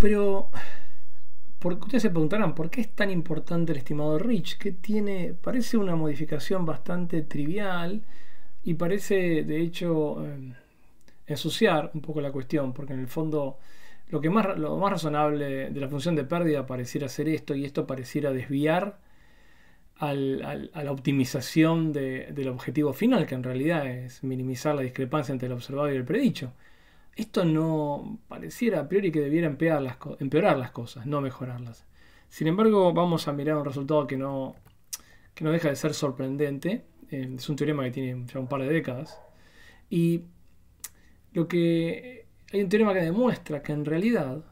Pero ustedes se preguntarán, ¿por qué es tan importante el estimado Rich? Que tiene, parece una modificación bastante trivial y parece, de hecho, em, ensuciar un poco la cuestión, porque en el fondo lo, que más, lo más razonable de la función de pérdida pareciera ser esto y esto pareciera desviar a la optimización del objetivo final, que en realidad es minimizar la discrepancia entre el observado y el predicho. Esto no pareciera a priori que debiera empeorar las, cosas, no mejorarlas. Sin embargo, vamos a mirar un resultado que no, deja de ser sorprendente. Eh, es un teorema que tiene ya un par de décadas. Y lo que hay un teorema que demuestra que en realidad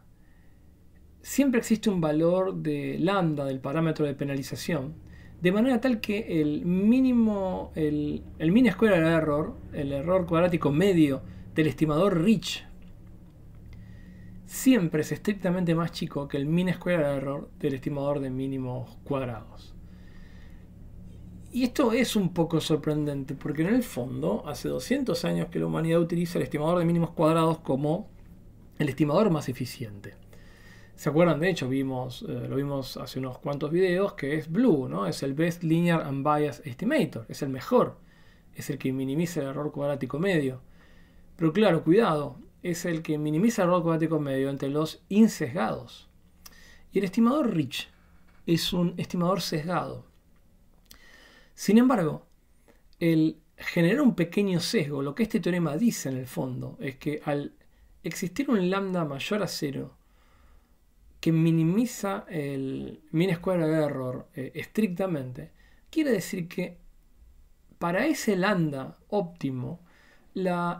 siempre existe un valor de lambda del parámetro de penalización, de manera tal que el mínimo, el, el mini escuela del error, el error cuadrático medio del estimador Rich. Siempre es estrictamente más chico que el min square error del estimador de mínimos cuadrados. Y esto es un poco sorprendente, porque en el fondo, hace 200 años que la humanidad utiliza el estimador de mínimos cuadrados como el estimador más eficiente. ¿Se acuerdan? De hecho, vimos, eh, lo vimos hace unos cuantos videos, que es Blue, ¿no? Es el Best Linear and Bias Estimator, es el mejor, es el que minimiza el error cuadrático medio. Pero claro, cuidado, es el que minimiza el rol cuadrático medio entre los insesgados. Y el estimador Rich es un estimador sesgado. Sin embargo, el generar un pequeño sesgo, lo que este teorema dice en el fondo, es que al existir un lambda mayor a cero, que minimiza el min square de error eh, estrictamente, quiere decir que para ese lambda óptimo,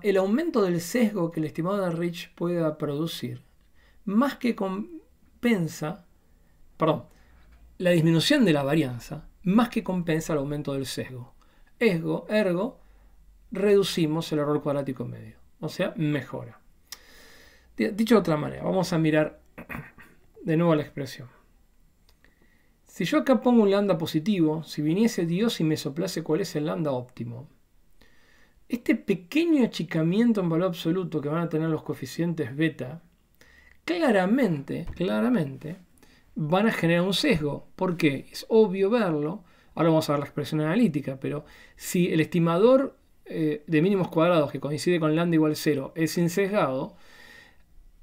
el aumento del sesgo que el estimado de Rich pueda producir, más que compensa, perdón, la disminución de la varianza, más que compensa el aumento del sesgo. Esgo, ergo, reducimos el error cuadrático medio, o sea, mejora. Dicho de otra manera, vamos a mirar de nuevo la expresión. Si yo acá pongo un lambda positivo, si viniese Dios y me soplase cuál es el lambda óptimo, este pequeño achicamiento en valor absoluto que van a tener los coeficientes beta, claramente, claramente, van a generar un sesgo. ¿Por qué? Es obvio verlo. Ahora vamos a ver la expresión analítica, pero si el estimador eh, de mínimos cuadrados que coincide con lambda igual a 0 es sesgado,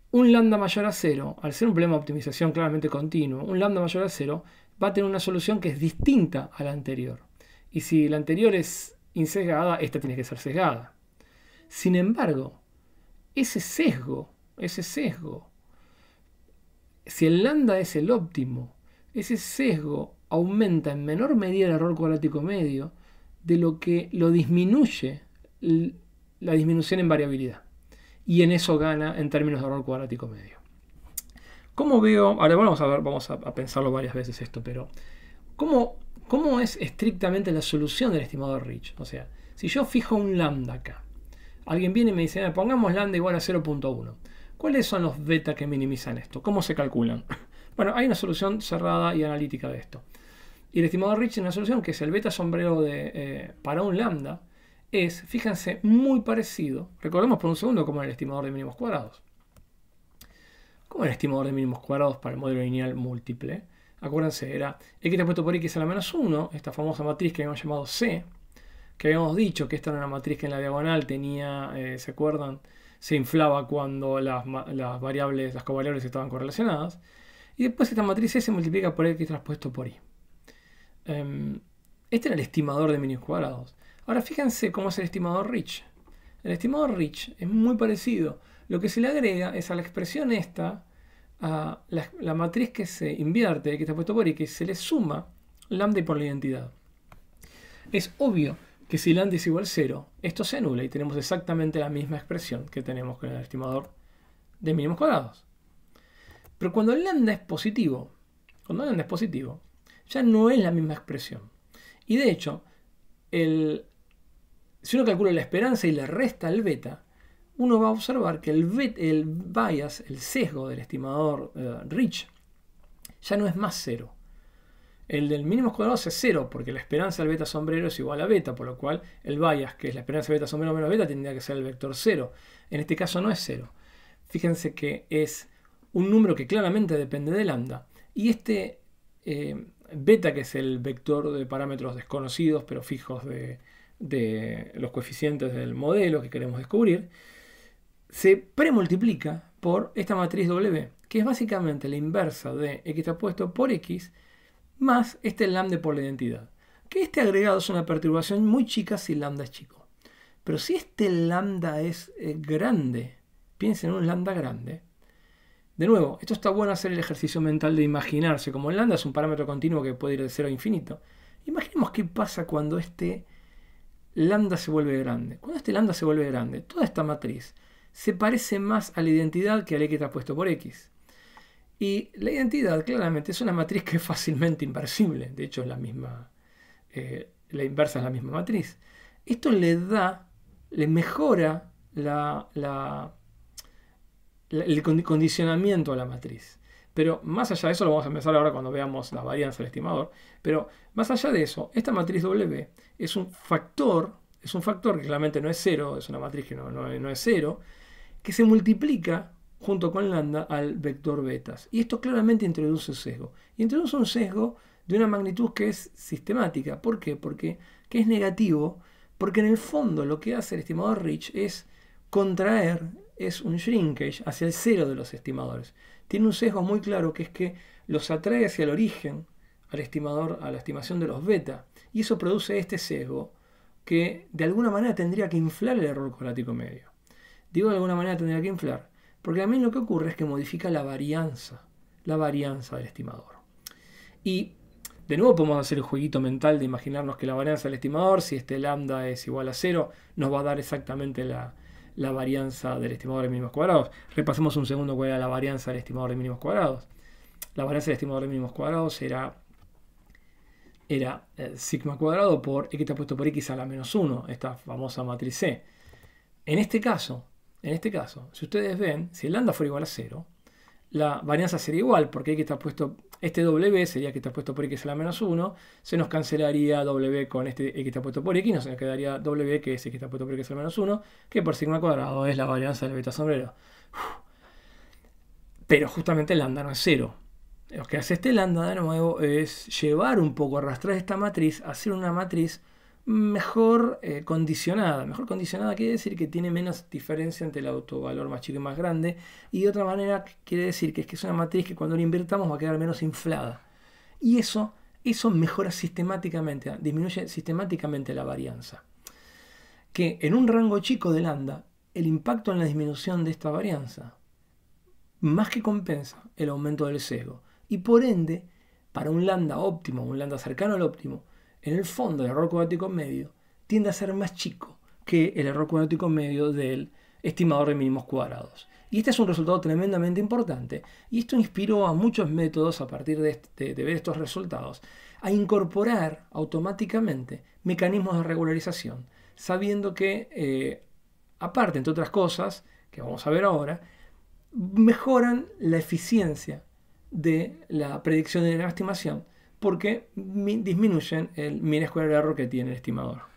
un lambda mayor a cero, al ser un problema de optimización claramente continuo, un lambda mayor a cero va a tener una solución que es distinta a la anterior. Y si la anterior es insesgada, esta tiene que ser sesgada. Sin embargo, ese sesgo, ese sesgo, si el lambda es el óptimo, ese sesgo aumenta en menor medida el error cuadrático medio de lo que lo disminuye la disminución en variabilidad. Y en eso gana en términos de error cuadrático medio. ¿Cómo veo? Ahora vamos a vamos a pensarlo varias veces esto, pero ¿Cómo, es estrictamente la solución del estimador Rich? O sea, si yo fijo un lambda acá, alguien viene y me dice, ah, pongamos lambda igual a 0.1. ¿Cuáles son los beta que minimizan esto? ¿Cómo se calculan? bueno, hay una solución cerrada y analítica de esto. Y el estimador Rich tiene una solución que es el beta sombrero de, eh, para un lambda. Es, fíjense, muy parecido. Recordemos por un segundo como el estimador de mínimos cuadrados. Como el estimador de mínimos cuadrados para el modelo lineal múltiple acuérdense, era x puesto por x a la menos 1, esta famosa matriz que habíamos llamado C, que habíamos dicho que esta era una matriz que en la diagonal tenía, eh, ¿se acuerdan? Se inflaba cuando las, variables, las covariables estaban correlacionadas. Y después esta matriz C se multiplica por x traspuesto por y. Em, este era el estimador de mínimos cuadrados. Ahora fíjense cómo es el estimador Rich. El estimador Rich es muy parecido. Lo que se le agrega es a la expresión esta, a la, matriz que se invierte, que está puesto por y que se le suma lambda por la identidad. Es obvio que si lambda es igual a 0, esto se anula y tenemos exactamente la misma expresión que tenemos con el estimador de mínimos cuadrados. Pero cuando lambda es positivo, cuando lambda es positivo, ya no es la misma expresión. Y de hecho, si uno calcula la esperanza y le resta el beta, uno va a observar que el, el bias, el sesgo del estimador eh, Rich, ya no es más cero. El del mínimo cuadrado es cero, porque la esperanza del beta sombrero es igual a beta, por lo cual el bias, que es la esperanza beta sombrero menos beta, tendría que ser el vector cero. En este caso no es cero. Fíjense que es un número que claramente depende de lambda. Y este eh, beta, que es el vector de parámetros desconocidos pero fijos de, de los coeficientes del modelo que queremos descubrir, se premultiplica por esta matriz W, que es básicamente la inversa de x apuesto por x más este lambda por la identidad. Que este agregado es una perturbación muy chica si lambda es chico. Pero si este lambda es eh, grande, piensen en un lambda grande. De nuevo, esto está bueno hacer el ejercicio mental de imaginarse, como el lambda es un parámetro continuo que puede ir de 0 a infinito. Imaginemos qué pasa cuando este lambda se vuelve grande. Cuando este lambda se vuelve grande, toda esta matriz se parece más a la identidad que al X puesto por X. Y la identidad claramente es una matriz que es fácilmente inversible, de hecho la misma, eh, la inversa es la misma matriz. Esto le da, le mejora la, el condicionamiento a la matriz. Pero más allá de eso, lo vamos a empezar ahora cuando veamos la varianza del estimador, pero más allá de eso, esta matriz W es un factor, es un factor que claramente no es cero, es una matriz que no es cero, que se multiplica junto con lambda al vector betas. Y esto claramente introduce un sesgo. Y introduce un sesgo de una magnitud que es sistemática. ¿Por qué? Porque que es negativo, porque en el fondo lo que hace el estimador Rich es contraer, es un shrinkage hacia el cero de los estimadores. Tiene un sesgo muy claro que es que los atrae hacia el origen, al estimador, a la estimación de los beta. Y eso produce este sesgo que de alguna manera tendría que inflar el error cuadrático medio. Digo, de alguna manera tendría que inflar. Porque a también lo que ocurre es que modifica la varianza, la varianza del estimador. Y de nuevo podemos hacer el jueguito mental de imaginarnos que la varianza del estimador, si este lambda es igual a 0, nos va a dar exactamente la, varianza del estimador de mínimos cuadrados. Repasemos un segundo cuál era la varianza del estimador de mínimos cuadrados. La varianza del estimador de mínimos cuadrados era, era eh, sigma cuadrado por x apuesto por x a la menos 1, esta famosa matriz C. En este caso, en este caso, si ustedes ven, si el lambda fuera igual a 0, la varianza sería igual, porque puesto, este W sería que está puesto por X a la menos 1, se nos cancelaría W con este X que está puesto por X, nos quedaría W que es X que está puesto por X a la menos 1, que por sigma cuadrado es la varianza del beta sombrero. Pero justamente el lambda no es 0. Lo que hace este lambda de nuevo es llevar un poco, arrastrar esta matriz, hacer una matriz mejor eh, condicionada. Mejor condicionada quiere decir que tiene menos diferencia entre el autovalor más chico y más grande. Y de otra manera quiere decir que es, que es una matriz que cuando la invertamos va a quedar menos inflada. Y eso, eso mejora sistemáticamente, disminuye sistemáticamente la varianza. Que en un rango chico de lambda, el impacto en la disminución de esta varianza más que compensa el aumento del sesgo. Y por ende, para un lambda óptimo, un lambda cercano al óptimo, en el fondo el error cuadrático medio tiende a ser más chico que el error cuadrático medio del estimador de mínimos cuadrados. Y este es un resultado tremendamente importante. Y esto inspiró a muchos métodos, a partir de, este, ver estos resultados, a incorporar automáticamente mecanismos de regularización, sabiendo que, eh, aparte, entre otras cosas, que vamos a ver ahora, mejoran la eficiencia de la predicción de la estimación porque disminuyen el mean de error que tiene el estimador.